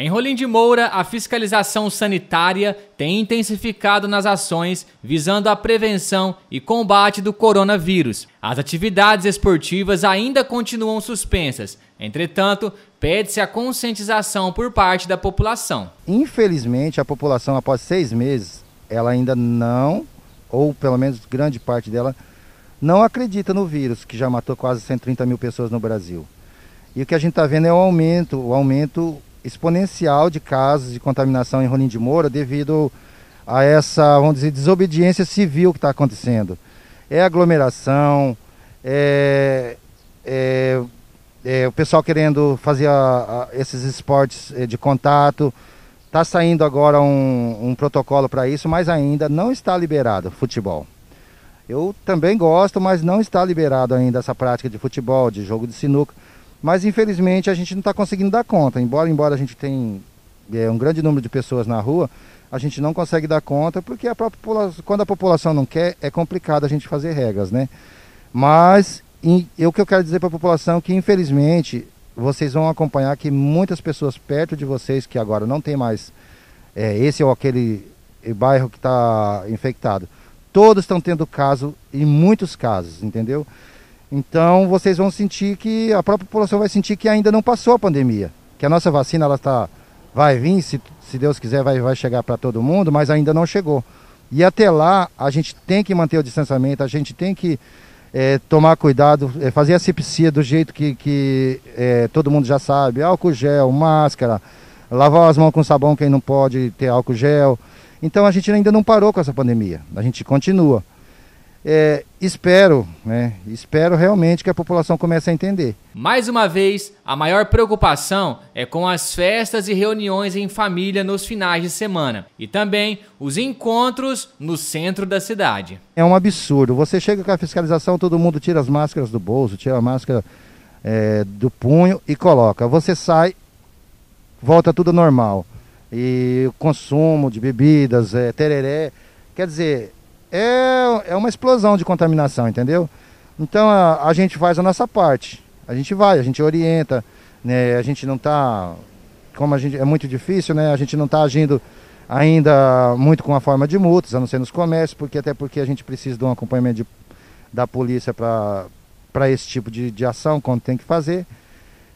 Em Rolim de Moura, a fiscalização sanitária tem intensificado nas ações visando a prevenção e combate do coronavírus. As atividades esportivas ainda continuam suspensas, entretanto, pede-se a conscientização por parte da população. Infelizmente, a população, após seis meses, ela ainda não, ou pelo menos grande parte dela, não acredita no vírus, que já matou quase 130 mil pessoas no Brasil. E o que a gente está vendo é o aumento, o aumento exponencial de casos de contaminação em Rolim de Moura devido a essa, vamos dizer, desobediência civil que está acontecendo. É aglomeração, é, é, é, o pessoal querendo fazer a, a, esses esportes eh, de contato. Está saindo agora um, um protocolo para isso, mas ainda não está liberado futebol. Eu também gosto, mas não está liberado ainda essa prática de futebol, de jogo de sinuca. Mas infelizmente a gente não está conseguindo dar conta. Embora, embora a gente tenha é, um grande número de pessoas na rua, a gente não consegue dar conta porque a própria, quando a população não quer, é complicado a gente fazer regras, né? Mas o que eu quero dizer para a população é que infelizmente vocês vão acompanhar que muitas pessoas perto de vocês que agora não tem mais é, esse ou aquele bairro que está infectado, todos estão tendo caso e muitos casos, entendeu? Então vocês vão sentir que a própria população vai sentir que ainda não passou a pandemia, que a nossa vacina ela está vai vir, se, se Deus quiser vai, vai chegar para todo mundo, mas ainda não chegou. E até lá a gente tem que manter o distanciamento, a gente tem que é, tomar cuidado, é, fazer a sepsia do jeito que, que é, todo mundo já sabe, álcool gel, máscara, lavar as mãos com sabão quem não pode ter álcool gel. Então a gente ainda não parou com essa pandemia, a gente continua é, espero, né, espero realmente que a população comece a entender. Mais uma vez, a maior preocupação é com as festas e reuniões em família nos finais de semana e também os encontros no centro da cidade. É um absurdo. Você chega com a fiscalização, todo mundo tira as máscaras do bolso, tira a máscara é, do punho e coloca. Você sai, volta tudo normal. E o consumo de bebidas, é, tereré. Quer dizer, é, é uma explosão de contaminação, entendeu? Então a, a gente faz a nossa parte. A gente vai, a gente orienta, né? A gente não está como a gente é muito difícil, né? A gente não está agindo ainda muito com a forma de multas, a não ser nos comércios, porque até porque a gente precisa de um acompanhamento de, da polícia para esse tipo de, de ação, quando tem que fazer.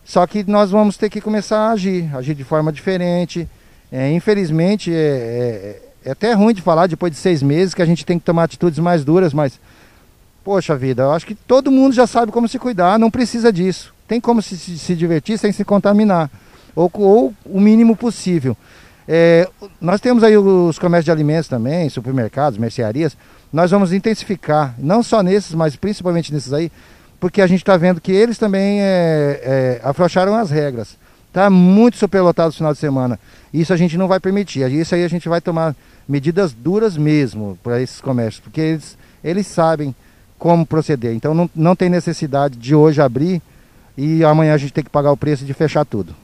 Só que nós vamos ter que começar a agir, agir de forma diferente. É, infelizmente, é, é é até ruim de falar depois de seis meses que a gente tem que tomar atitudes mais duras, mas poxa vida, eu acho que todo mundo já sabe como se cuidar, não precisa disso. Tem como se, se divertir sem se contaminar, ou, ou o mínimo possível. É, nós temos aí os comércios de alimentos também, supermercados, mercearias. Nós vamos intensificar, não só nesses, mas principalmente nesses aí, porque a gente está vendo que eles também é, é, afrouxaram as regras. Está muito superlotado no final de semana. Isso a gente não vai permitir. Isso aí a gente vai tomar medidas duras mesmo para esses comércios, porque eles, eles sabem como proceder. Então não, não tem necessidade de hoje abrir e amanhã a gente tem que pagar o preço de fechar tudo.